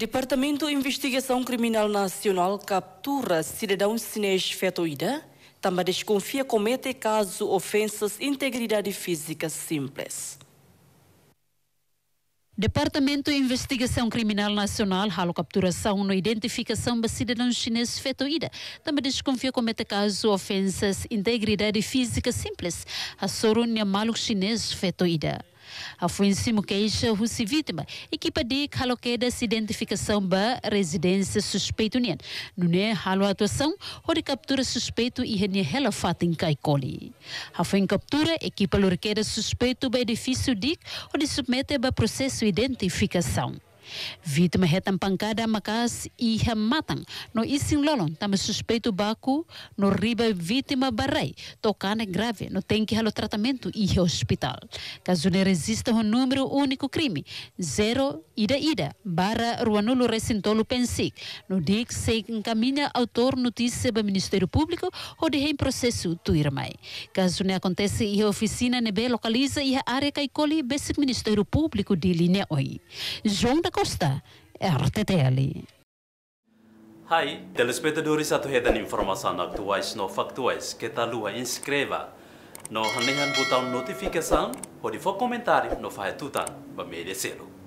Departamento de Investigação Criminal Nacional captura cidadão chinês fetoída. Também desconfia comete caso ofensas integridade física simples. Departamento de Investigação Criminal Nacional halo capturação no identificação de cidadão chinês fetoída. Também desconfia comete caso ofensas integridade física simples. A sorunia maluco chinês fetoída. Afonso Mukeisha Husi vítima, equipa de caloqueda se identificação ba residência suspeito nien. Nune halo atuação, hori captura suspeito e rene hela fata em Kaikoli. Afonso captura, equipa lorqueda suspeito ba edifício dik, onde submete ba processo identificação. Vítima reta pancada macas e rematam. No isin lolon, tam suspeito baku, no riba vítima barrei. Tocana grave, no tem que halo tratamento e hospital. Caso não resista o número único crime, zero ida ida, barra ruanulo recintolo pensic. No dig se encaminha autor notícia para Ministério Público ou de em processo tu irmai. Caso não acontece e oficina nebe localiza e a área caicoli besic Ministério Público de linha oi. João da Costa, RTTL. Hai, telespectadores atuhetan informação atuais no factuais que tal lua inscreva. No hanehan botão notificação, pode for comentário no fahetutan, ba merecelo.